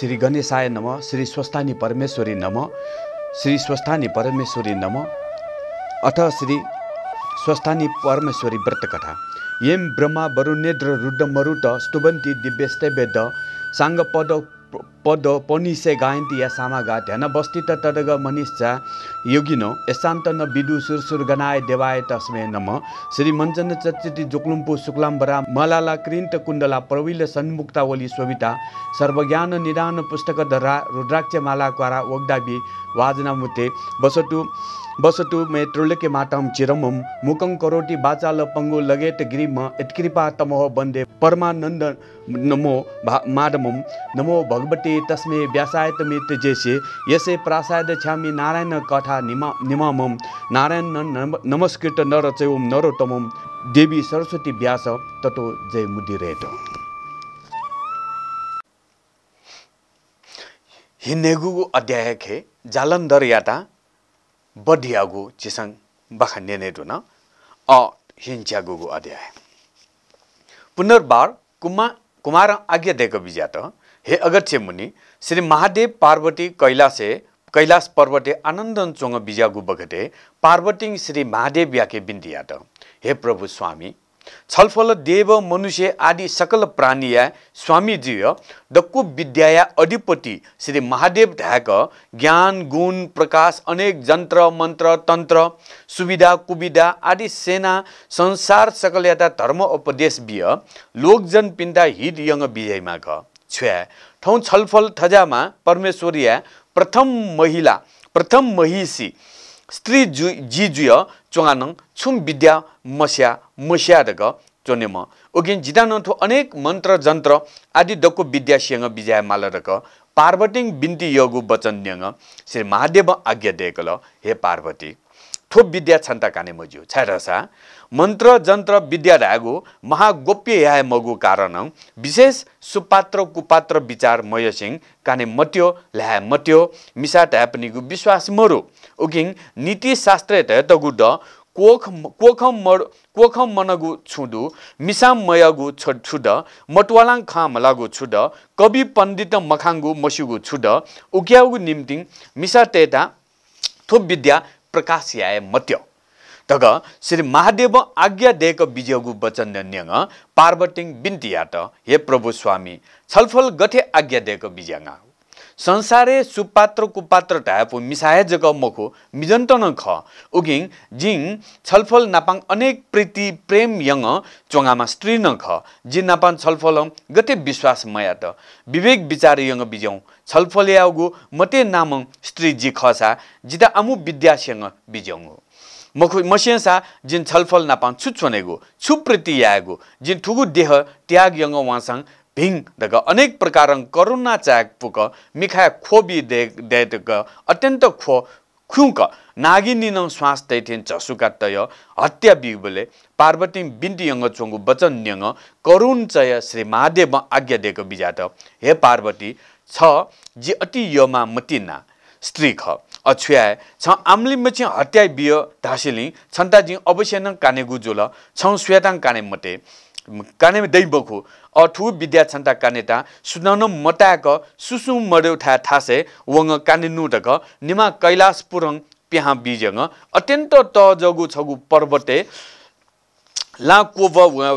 श्री गणेशाय नम श्री स्वस्थानी परमेश्वरी नम श्री स्वस्थानी परमेश्वरी नम अथ श्री स्वस्थानी परमेश्वरी व्रतकथा यम ब्रह्मा वरुणेद्र रुडमरुट स्तुवन्ती वेद साङ्ग पद पद पनिसे गायन्ती या सामागा ध्यान बस्ती तदग मनिष्चा योगिनो यशान्तन विदु गनाय देवाय तस्मै नम मञ्जन चचेटी जोक्लुम्पु शुक्लाम्बरा मलाला कृन्त कुण्डला प्रविल सन्मुक्तावली स्वविता सर्वज्ञान निदान पुस्तकधरा रुद्राक्षमालाकारा वग्दाबी वाजनामुते बसटु बसतु मेत्रुलके मातम चिरमम मुकं करोटी ल पंगु लगेत गिरिम यत्कृपा तमो बन्दे परमानन्द नमो माडमम नमो भगवती तस्मे व्यासायत मित्र जेसे यसे प्रासाद छ्यामी नारायण कथा निमा निमामम नारायण नमस्कृत नरचौम नरोतमम देवी सरस्वती व्यास ततो जय मुदिरेट हिनेगुगु अध्याय खे जालन्धर याता bodiagu chisang bakhan nene do na a hinchagu gu adya पुनर्बार कुमा कुमार आज्ञा देकर भी जाता हे अगत्य मुनि श्री महादेव पार्वती कैलाशे कैलाश पर्वते आनंदन चोंग बीजागु बगटे पार्वती श्री महादेव याके बिंदियात हे प्रभु स्वामी छलफल देव मनुष्य आदि सकल प्राणीया स्वामीजी डक्कु विद्याया अधिपति श्री महादेव ढाक ज्ञान गुण प्रकाश अनेक जन्त्र मन्त्र तन्त्र सुविधा कुविधा आदि सेना संसार सकल यता धर्म उपदेश बिय लोकजन पिन्दा हित यङ विजयमा घ छ्या ठाउँ छलफल थजामा परमेश्वरिया प्रथम महिला प्रथम महिषी स्त्री जु जिजुय चुवानङ छुम विद्या मस्या म 존네모 오긴 जिदानन्थो अनेक मन्त्र जन्त्र आदि दक्को विजया विजय दक पार्वती बिन्ती यगु वचन न्यङ श्री महादेव आज्ञा दिएको ल हे पार्वती थोप विद्या छन्ता काने मज्यू छाइरसा मन्त्र जन्त्र विद्या धागो महागोप्य याय मगु कारण विशेष सुपात्र कुपात्र विचार मय सिंह काने मत्यो ल्याय मत्यो मिसा ट्यापनिगु विश्वास मरो उगिङ नीति शास्त्र तगु ड कोख कोखम मर कोखम मनगु छुदु मिसाम मयगु छुड छुद मटवालाङ खाम लागु छुद कवि पण्डित मखाङ्गु मसुगु छुद उक्याउगु निम्तिङ मिसा तेता थोप विद्या प्रकाश याए मत्य तग श्री महादेव आज्ञा दिएको विजयगु वचन न्यङ पार्वटिङ बिन्तियाट हे प्रभु स्वामी छलफल गथे आज्ञा दिएको विजयगा संसारे सुपात्र कुपात्र ढापो मिसाए जग मखो मिजन्तन ख उगिङ जिङ छलफल नापाङ अनेक प्रीति प्रेम यङ चोङामा स्त्री न ख जि नापाङ छलफल गते विश्वास मया त विवेक विचार यङ बिज्यौँ छलफल यागु मते नाम स्त्री जि खसा जिता आमु विद्यासँग बिज्यौँ मखु मसेसा जिन छलफल नापाङ छु छुप्रीति छु प्रीति यागो जिन ठुगु देह त्याग यङ वासाङ भिंग अनेक प्रकार करुणाच्या पुक मिखा खोबी दे देतक अत्यंत खो खुक नागिनी नम श्वास तैथेन चसुका तय हत्या बिगुले पार्वती बिन्ती यङ्ग चोङ्गु वचन न्यङ्ग करुण चय श्री महादेव आज्ञा दिएको बिजात हे पार्वती छ जे अति यमा मतिना स्त्री ख अछुयाए छ आम्लिमछि हत्या बिय धासिलिङ छन्ताजी अवश्य नङ कानेगु जोल श्वेताङ काने मते काने दैबखु अठु विद्या छन्ता कानेटा सुनाउन मटाक सुसु था थासे वङ काने नुटक निमा कैलाश पुरङ प्याहा बिजङ अत्यन्त त जगु छगु पर्वते लाको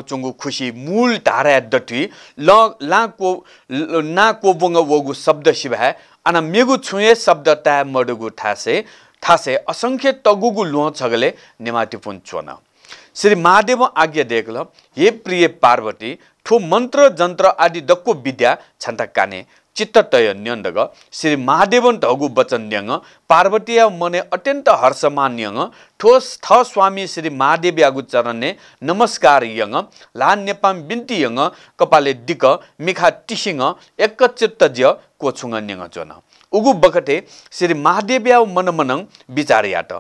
चुङ्गु खुसी मूल धारा डटी ल लाको नाको वङ वगु शब्द सिभा आना मेगु छुए शब्द ता मडुगु थासे थासे असङ्ख्य तगुगु लुह छगले नेमाटिपुन चोन श्री महादेव आज्ञा देख्ल हे प्रिय पार्वती ठो मन्त्र जन्त्र आदि दक्को विद्या छन्ता काने चित्त तय न्यन्दग श्री महादेवन ढगु वचन न्यङ पार्वती मने अत्यन्त हर्षमान यङ ठो थ स्वामी श्री महादेव यागु चरणे नमस्कार यङ लान नेपाम बिन्ती यङ कपाले दिक मिखा टिसिङ एकचित्त ज्य कोछुङ न्यङ चोन उगु बखटे श्री महादेव मन मनमनङ विचार याट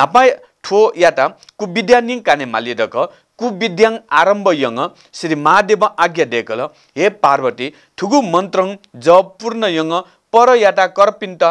नापाय ठो याता कुविद्यानिङ काने मालिदक कुविद्याङ आरम्भ यङ श्री महादेव आज्ञा देखल हे पार्वती ठुगु मन्त्र ज पूर्ण यङ पर याता कर्पिन्त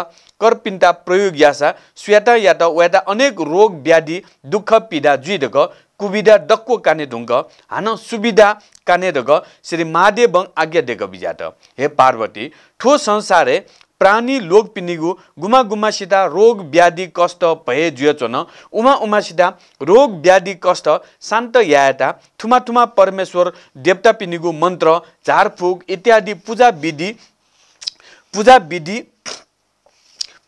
कर्पिन्ता प्रयोग यासा स्वेता याता त अनेक रोग व्याधि दुःख पीडा जुइदक कुविधा डक्को काने ढुङ्ग हान सुविधा काने दग श्री महादेव आज्ञा देख बिजात हे पार्वती ठो संसारे प्राणी लोग पिनिगु गुमा गुमासित रोग व्याधि कष्ट भए जुयचन उमा उमासित रोग व्याधि कष्ट शान्त यायता थुमा थुमा परमेश्वर देवता पिनिगु मन्त्र झारफुक इत्यादि पूजा विधि पूजा विधि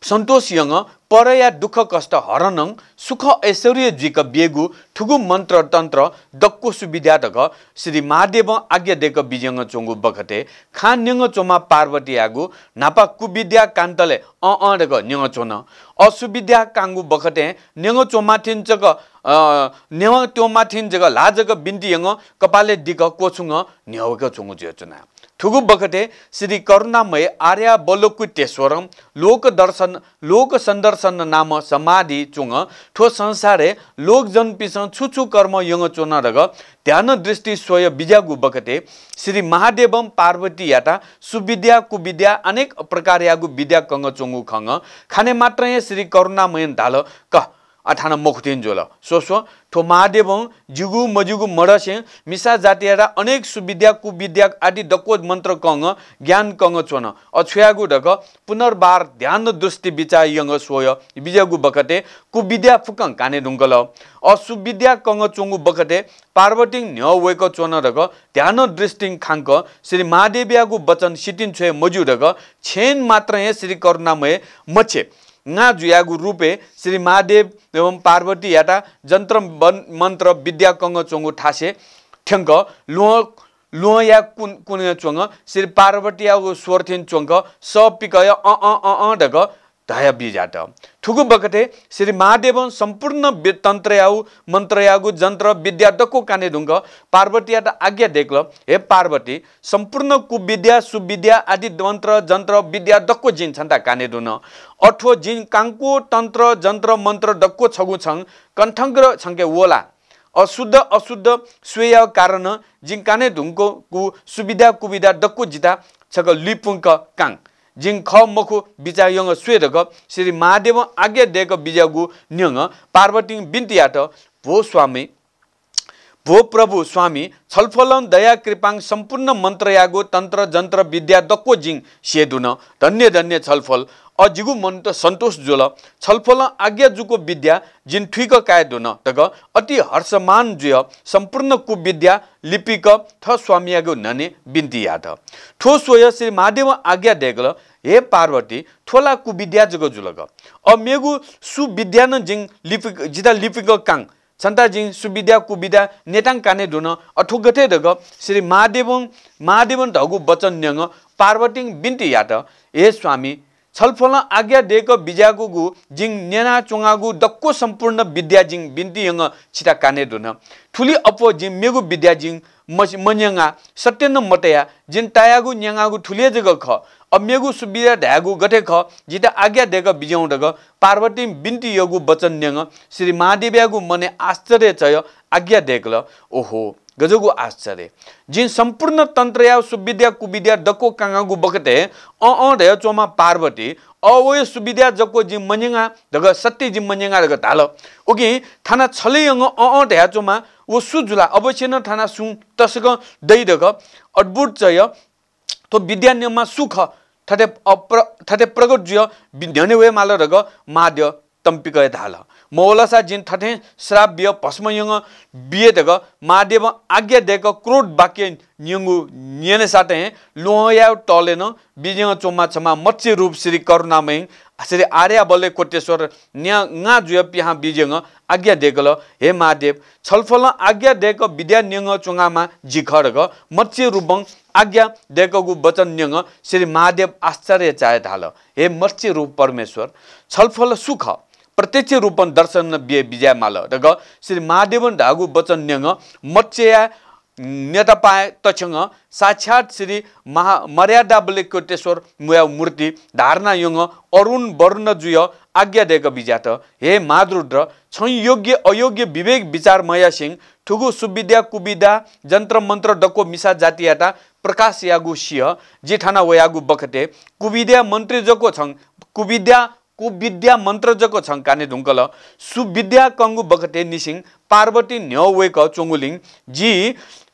सन्तोषसँग पर या दुःख कष्ट हरनङ सुख ऐश्वर्य जिक बेगु ठुगु मन्त्र तन्त्र दक्को सुविधा दक श्री महादेव आज्ञा देक बिजङ चोङ्गु बखते खान न्यङ चोमा पार्वती आगु नापा कुविद्या कान्तले अ अ न्यङ चोन असुविद्या काङ्गु बखते न्यङ चोमा थिन्चक न्यङ त्योमा थिन्चक लाजक बिन्ती यङ कपाले दिक कोछुङ न्याउक चोङ्गु ज्योचना बखटे श्री करुणामय आर्य बलोकुटेश्वरम लोक दर्शन लोक सन्दर्शन नाम समाधि चुङ ठो संसारे लोक जनपिस छुछु कर्म यङ चोन रग ध्यान दृष्टि स्वय बिजागु बखते श्री महादेवम पार्वती याता सुविद्या कुविद्या अनेक प्रकार यागु विद्या कङ चुङ्गु खङ खाने मात्र श्री करुणामय धाल क अठान सोसो ठो महादेव जुगु मजुगु मडसे मिसा जाति अनेक सुविद्या कुविद्या आदि दक्वद मन्त्र कङ ज्ञान कङ चोन अछुयागु ढक पुनर्बार ध्यान दृष्टि विचार यङ सोय विजयगु बकटे कुविद्या फुकङ काने ढुङ्गल असुविद्या कङ चुङ्गु बखते पार्वती न्य वेक चोन ढक ध्यान दृष्टि खाङ्क श्री महादेव्यागु वचन सिटिन छोए मजु ढक छेन मात्र हे श्री करुणामय मछे ना जुयागु रूपे श्री महादेव एवं पार्वती याटा जन्त्र वन मन्त्र विद्या कङ्ग चोङ्गु ठासे ठ्याङ्क लुह लुह या कुन कुन चोङ्ग श्री पार्वती या स्वरथेन चोङ्ग स पिकय अ अ ढक बिजाट ठुकु बकते श्री महादेवन सम्पूर्ण तन्त्रयाउ मन्त्रयागु जन्त्र विद्या दको काने ढुङ्ग पार्वतीया आज्ञा देख्ल हे पार्वती सम्पूर्ण कुविद्या सुविद्या आदि मन्त्र जन्त्र विद्या दक्को जिन छन् त काने अठो जिन काङ्को तन्त्र जन्त्र मन्त्र दक्को छगु छङ कण्ठङ्ग्र छङ्के वला अशुद्ध अशुद्ध स्वेय कारण जिन काने ढुङ्गको कु सुविधा कुविधा दक्को जिता छक लिपुङ्क काङ ख मखु स्वेद ग श्री महादेव आज्ञा देक बिजागु न्यङ पार्वती बिन्तियाट भो स्वामी भो प्रभु स्वामी छलफलन दया कृपाङ सम्पूर्ण मन्त्रयागो तन्त्र जन्त्र विद्या दक्को जिङ सेदुन धन्य धन्य छलफल अजिगु मन त सन्तोष जोल छलफल आज्ञा जुको विद्या जिन ठुक काय त तग अति हर्षमान जुय सम्पूर्ण कुविद्या लिपिक थ स्वामियागो नने बिन्ती याद ठो सोय श्री महादेव आज्ञा देगल हे पार्वती ठोला कुविद्या जुग जुलग अ मेगु न जिङ लिपिक जिता लिपिक काङ सन्ताजिङ सुविद्या कुविद्या नेताङ काने धुन अठोगथे दग श्री महादेव महादेवन धगु वचन न्यङ पार्वती बिन्ती याद हे स्वामी छलफल आज्ञा दिएको बिजागुगु जिङ नेना चुङागु डक्को सम्पूर्ण विद्या जिङ बिन्तीयङ छिटा काने धुन ठुली अप्पो जिङ मेगु विद्या जिङ मन्याङा सत्यन मटया जिन तायागु न्याङागु ठुले जग ख अम्यगु सुविधा ढ्यागु गठे ख जिता आज्ञा देग बिजाउँ डग पार्वती बिन्ती यगु वचन न्याङ श्री महादेव्यागु मने आश्चर्य चय आज्ञा दिएको ओहो ಗಜಗು आश्चर्य ಜಿನ್ सम्पूर्ण ತಂತ್ರಯ ಸುವಿದ್ಯಾ ಕುವಿದ್ಯಾ ದಕ್ಕೋ ಕಾಂಗು बकते अ दय ದಯ ಚೋಮಾ ಪಾರ್ವತಿ अवय सुविद्या जको जि मन्यङा दग सत्य जि मन्यङा दग ताल ओके थाना छलयङ अ अ चोमा ओ सुजुला अवश्य न थाना सु तसग दै दग अद्भुत चय तो विद्यान्यमा सुख थते अप्र थते प्रगट जुय विद्यान्य वे माल रग माद्य तम्पिक धाल मौलासा जिन थाथे श्राव्य भस्मयङ बिए दग माध्यम आज्ञा दिएको क्रोध वाक्य न्यङ्गु न्यने साटे लोहया टलेन बिजङ चोमा छमा मत्स्य रूप श्री करुणामय श्री आर्य बल्ले कोटेश्वर न्या न्या जुय यहाँ बिजङ आज्ञा ल हे महादेव छलफल आज्ञा देक विद्या न्यङ चुङामा जिखडक मत्स्य रूपङ आज्ञा गु वचन न्यङ श्री महादेव आश्चर्य चाहे थाल हे मत्स्य रूप परमेश्वर छलफल सुख ಪ್ರತ್ಯಕ್ಷ ರೂಪನ್ ದರ್ಶನ ವಿಜಯ ಮಾಲ ರಗ ಶ್ರೀ ಮಹಾದೇವನ್ ಧಾಗು ಬಚನ್ ನ್ಯಂಗ ಮತ್ಸ್ಯಯ नेतापाए तछङ साक्षात् श्री महा मर्यादा बलेकोटेश्वर मुया मूर्ति धारणा युङ अरुण वर्ण जुय आज्ञा दिएको विज्ञात हे माद्रुद्र छ योग्य अयोग्य विवेक विचार मया सिंह ठुगु सुविद्या कुविदा जन्त्र मन्त्र डको मिसा जातियाता प्रकाश यागु सिंह जेठाना वयागु बखते कुविद्या मन्त्री जको छङ कुविद्या कुविद्या मन्त्रजको छङ्काने ढुङ्कल सुविद्या कङ्गु बकटे निसिङ पार्वती वेक चोङ्गुलिङ जी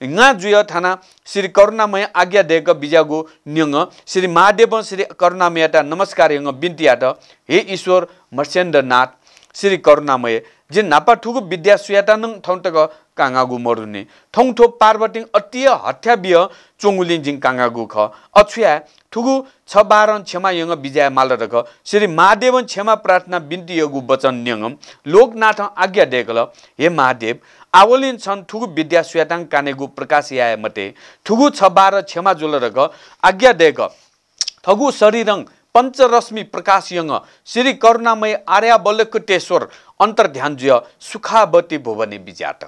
ङा जुय थाना श्री करुणामय आज्ञा दिएको बिजागु न्यङ श्री महादेव श्री करुणामयटा नमस्कार यङ बिन्ती हे ईश्वर मर्स्यन्द्रनाथ श्री करुणामय जे नापा ठुगु विद्या नङ थौटक काँगागु मरुने थौठो पार्वती अतिय हत्याबिय चोङ्गुलिन जिङ काँगागु ख अछुया ठुगु छ बाह्र क्षमा यङ विजया माल रख श्री महादेवन क्षमा प्रार्थना बिन्ती यगु वचन न्यङ लोकनाथ आज्ञा ल हे महादेव आवलिन छन् ठुगु विद्या सुयाताङ कानेगु प्रकाश याय मते ठुगु छ बाह्र क्षमा रख आज्ञा डेक ठगु शरीरङ प्रकाश प्रकाशयङ श्री करुणामय आर्यावल्लकुटेश्वर अन्तर्ध्यानज्य सुखावती भुवनी विज्यात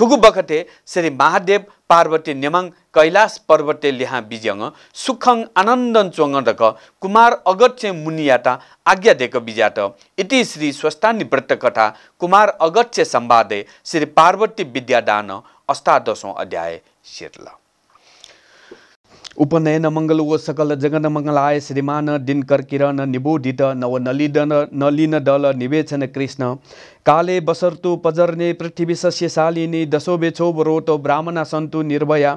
थुगु बखते श्री महादेव पार्वती नेमाङ कैलाश पर्वते लेहा बिज्याङ सुखङ आनन्दन रक कुमार अगत्य मुनियाता आज्ञा दिएको बिज्यात इति श्री स्वस्तानी कथा कुमार अगत्य सम्वादे श्री पार्वती विद्यादान अष्टादशौँ अध्याय शीर्ल उपनयन मङ्गल सकल आय श्रीमान किरण निबोधित नलिदन नलिन दल निवेचन कृष्ण काले बसर्तु पजर्ने पृथ्वी सस्यशालिने दसो बरोतो ब्राह्मण सन्तु निर्भया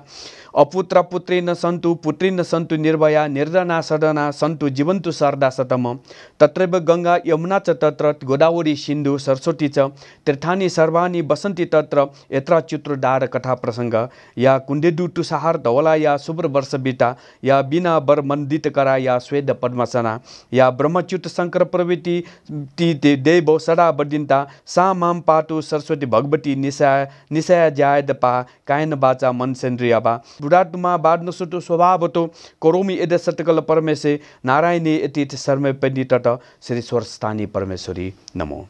अपुत्र पुत्री न सन्तु पुत्री न सन्तु निर्भया निर्दना सडना सन्तु जीवन्तु शारदा सतम तत्रैव गङ्गा यमुना च तत्र गोदावरी सिन्धु सरस्वती च तीर्थानि सर्वानी बसन्ति तत्र यत्र चित्रदार कथा प्रसङ्ग या कुण्डेडुटु सहार धवला या शुभ्र बिता या बिना वर मन्दित करा या स्वेद पद्मासना या ब्रह्मच्युत शङ्कर प्रवृत्ति ती देव सडा बडिन्ता सा माम पातु सरस्वती भगवती निसा निसाया जायद पा कायन बाचा मन बा बुढात्मसुट स्वभाव करोमि यदे सतकल परमेशे नारायणे एपी तट श्री स्वरस्तानी परमेश्वरी नमो